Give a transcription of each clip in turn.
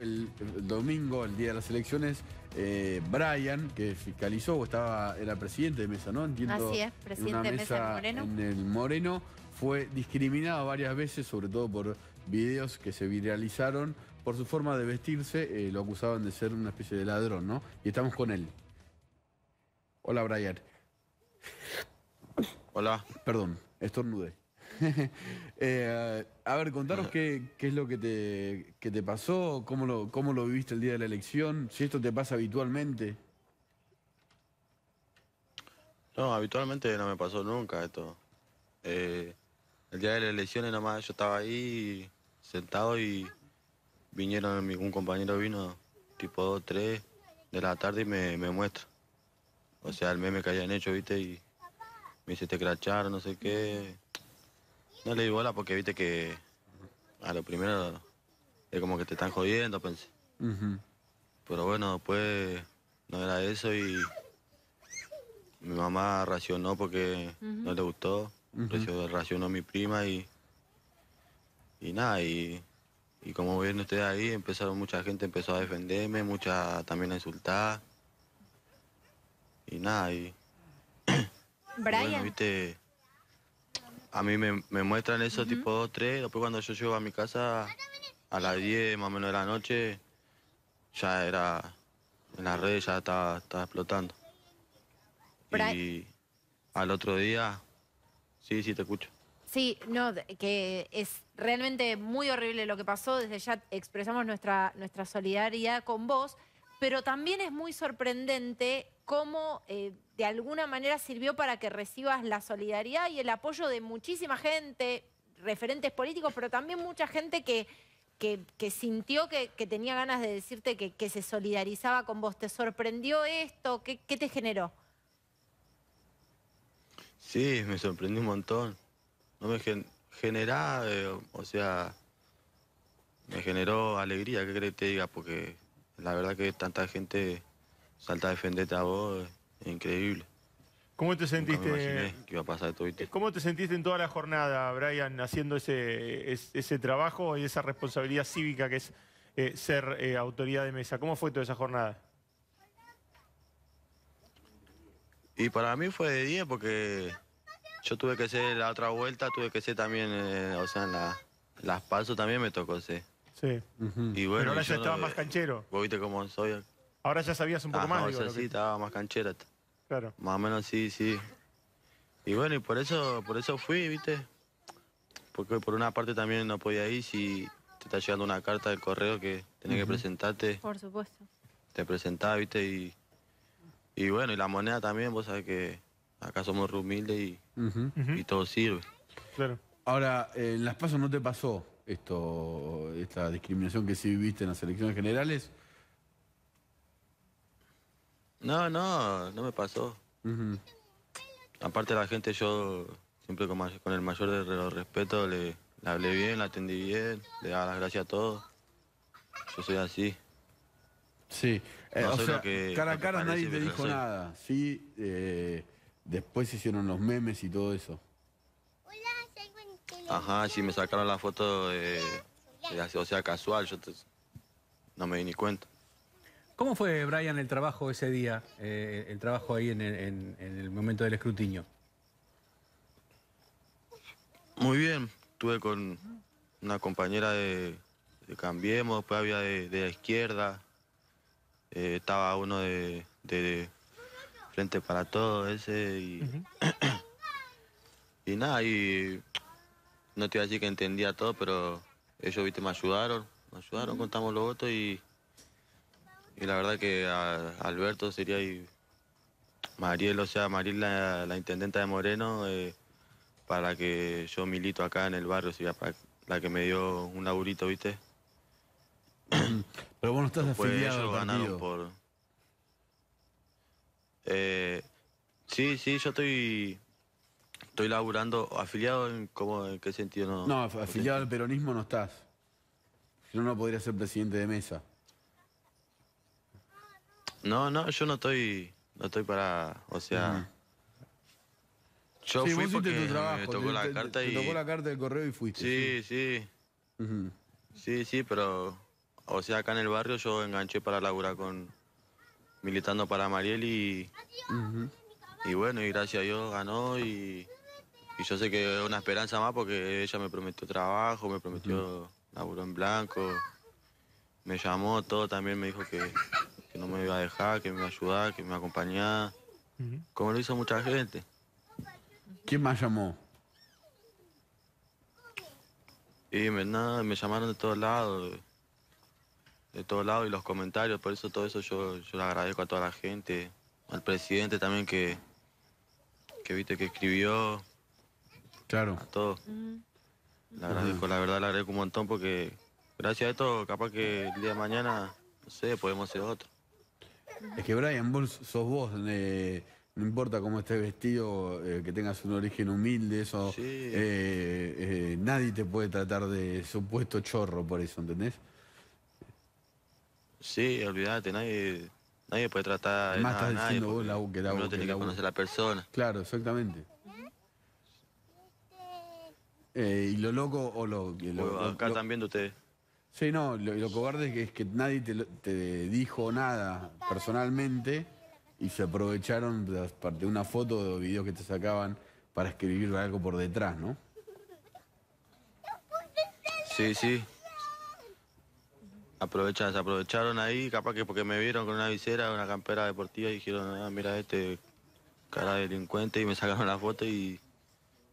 El, domingo, el día de las elecciones, eh, Brian, que fiscalizó, estaba, era presidente de mesa, ¿no? Así es, presidente de mesa, Moreno. En el Moreno, fue discriminado varias veces, sobre todo por videos que se viralizaron. Por su forma de vestirse, eh, lo acusaban de ser una especie de ladrón, ¿no? Y estamos con él. Hola, Brian. Hola. Perdón, estornude. Eh, a ver, contaros qué, es lo que te, pasó, cómo lo, viviste el día de la elección, si esto te pasa habitualmente. No, habitualmente no me pasó nunca esto. Eh, el día de la elección nada más yo estaba ahí sentado y vinieron, un compañero vino tipo 2, 3 de la tarde y me, me muestra. O sea, el meme que hayan hecho, viste, y me dice, crachar, no sé qué. No le di bola porque viste que a lo primero es como que te están jodiendo, pensé. Pero bueno, después no era eso y mi mamá racionó porque no le gustó. Racionó mi prima y, y nada, y, como ven usted ahí, empezaron mucha gente, empezó a defenderme, mucha también a insultar. Y nada, y... Brian. viste, a mí me, muestran eso tipo dos, tres. después cuando yo llego a mi casa a las 10 más o menos de la noche, ya era, en las redes ya estaba, explotando. Y al otro día, sí, sí, te escucho. Sí, no, que es realmente muy horrible lo que pasó. Desde ya expresamos nuestra, nuestra solidaridad con vos, pero también es muy sorprendente cómo eh, de alguna manera sirvió para que recibas la solidaridad y el apoyo de muchísima gente, referentes políticos, pero también mucha gente que, que, sintió que, tenía ganas de decirte que, se solidarizaba con vos. ¿Te sorprendió esto? ¿Qué, te generó? Sí, me sorprendió un montón. No me generaba, eh, o sea, me generó alegría, ¿qué crees que te diga? Porque la verdad que tanta gente Saltar a defenderte a vos, increíble. ¿Cómo te sentiste? que iba a pasar eh, ¿Cómo te sentiste en toda la jornada, Brian, haciendo ese, ese, trabajo y esa responsabilidad cívica que es eh, ser eh, autoridad de mesa? ¿Cómo fue toda esa jornada? Y para mí fue de 10 porque yo tuve que ser la otra vuelta, tuve que ser también, o sea, las pasos también me tocó sí. Sí. y bueno, Pero ahora ya estaba más canchero. Vos viste cómo soy. Ahora ya sabías un poco ah, más. Digo, sí, estaba más canchera. Claro. Más o menos sí, sí. Y bueno, y por eso, por eso fui, ¿viste? Porque por una parte también no podía ir si te está llegando una carta del correo que tenés que presentarte. Por supuesto. Te presentás, ¿viste? Y, y bueno, y la moneda también, vos sabés que acá somos re humildes y, todo sirve. Claro. Ahora, eh, en las pasos no te pasó esto, esta discriminación que sí viviste en las elecciones generales. No, no, no me pasó. Aparte la gente, yo siempre con, el mayor respeto le, hablé bien, la atendí bien, le daba las gracias a todos. Yo soy así. Sí, eh, o cara a cara nadie te dijo nada, ¿sí? Eh, después hicieron los memes y todo eso. Ajá, sí, me sacaron la foto o sea, casual, yo no me di ni cuenta. ¿Cómo fue, Brian, el trabajo ese día, eh, el trabajo ahí en, el momento del escrutinio? Muy bien, estuve con una compañera de, Cambiemos, después había de, la izquierda, eh, estaba uno de, Frente para Todo ese y, nada, y no te así que entendía todo, pero ellos viste me ayudaron, me ayudaron, contamos los votos y y la verdad que Alberto sería y Mariel, o sea, Mariel la, intendenta de Moreno, eh, para que yo milito acá en el barrio, sería la que me dio un laburito, ¿viste? Pero vos no estás afiliado por... Eh, sí, sí, yo estoy... Estoy laburando, afiliado en, cómo, en qué sentido no. No, afiliado al peronismo no estás. Si no, no podría ser presidente de mesa. No, no, yo no estoy, no estoy para, o sea, yo fui porque me tocó la carta y... tocó la carta del correo y fuiste. Sí, sí. Sí. sí, pero, o sea, acá en el barrio yo enganché para laburar con, militando para Mariel y... Y bueno, y gracias a Dios ganó y, y yo sé que es una esperanza más porque ella me prometió trabajo, me prometió laburo en blanco, me llamó todo, también me dijo que, que no me iba a dejar, que me iba a ayudar, que me iba a acompañar, como lo hizo mucha gente. ¿Quién más llamó? Y me, nada, me llamaron de todos lados, de todos lados y los comentarios, por eso todo eso yo, yo le agradezco a toda la gente, al presidente también que, que viste que escribió. Claro. todo. Le agradezco, la verdad le agradezco un montón porque gracias a esto capaz que el día de mañana, no sé, podemos hacer otro. Es que Brian vos sos vos, eh, no importa cómo estés vestido, eh, que tengas un origen humilde, eso. Eh, nadie te puede tratar de supuesto chorro por eso, ¿entendés? Sí, olvídate, nadie, nadie puede tratar. Más nada, estás diciendo vos la, que la No te que, que conocer a la persona. Claro, exactamente. y lo loco o lo. acá están viendo ustedes. Sí, no, lo, cobarde es que, nadie te, te, dijo nada personalmente y se aprovecharon de una foto o videos que te sacaban para escribir algo por detrás, ¿no? Sí, sí. Aprovechan, se aprovecharon ahí, capaz que porque me vieron con una visera, una campera deportiva y dijeron, ah, mira este cara delincuente y me sacaron la foto y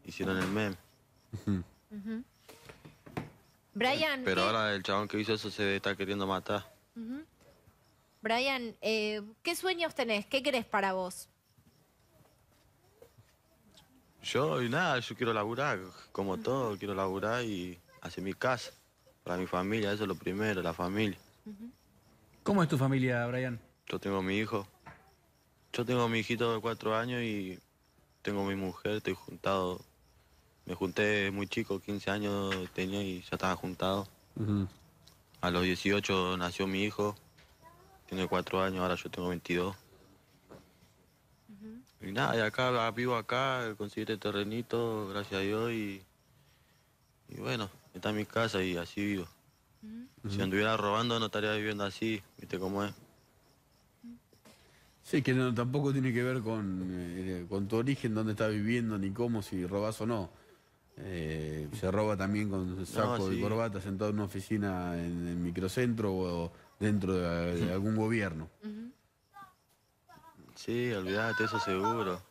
hicieron el meme. Brian. Pero ahora el chabón que hizo eso se está queriendo matar. Brian, eh, ¿qué sueños tenés? ¿Qué querés para vos? Yo, y nada, yo quiero laburar, como todo, quiero laburar y hacer mi casa, para mi familia, eso es lo primero, la familia. ¿Cómo es tu familia, Brian? Yo tengo mi hijo. Yo tengo mi hijito de cuatro años y tengo mi mujer, estoy juntado me junté muy chico, 15 años tenía y ya estaba juntado. A los 18 nació mi hijo, tiene 4 años, ahora yo tengo 22. Y nada, acá ah, vivo acá, conseguí este terrenito, gracias a Dios, y, bueno, está en mi casa y así vivo. Si anduviera robando no estaría viviendo así, viste cómo es. Sí, que tampoco tiene que ver con, eh, con tu origen, dónde estás viviendo, ni cómo, si robas o no. Eh, se roba también con sacos y corbatas sentado en una oficina en el microcentro o dentro de, algún gobierno. Sí, olvidate, eso seguro.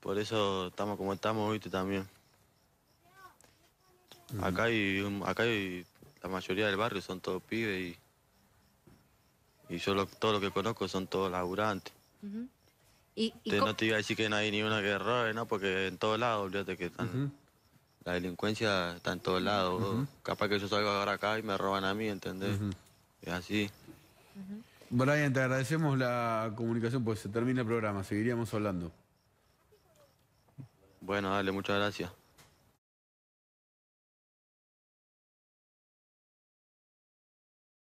Por eso estamos como estamos, hoy también. Acá hay, la mayoría del barrio son todos pibes y, y yo todo lo que conozco son todos laburantes no te iba a decir que no hay ni una que robe, ¿no? Porque en todos lados, fíjate que La delincuencia está en todos lados. Capaz que yo salgo ahora acá y me roban a mí, ¿entendés? Es así. Brian, te agradecemos la comunicación, pues se termina el programa, seguiríamos hablando. Bueno, dale, muchas gracias.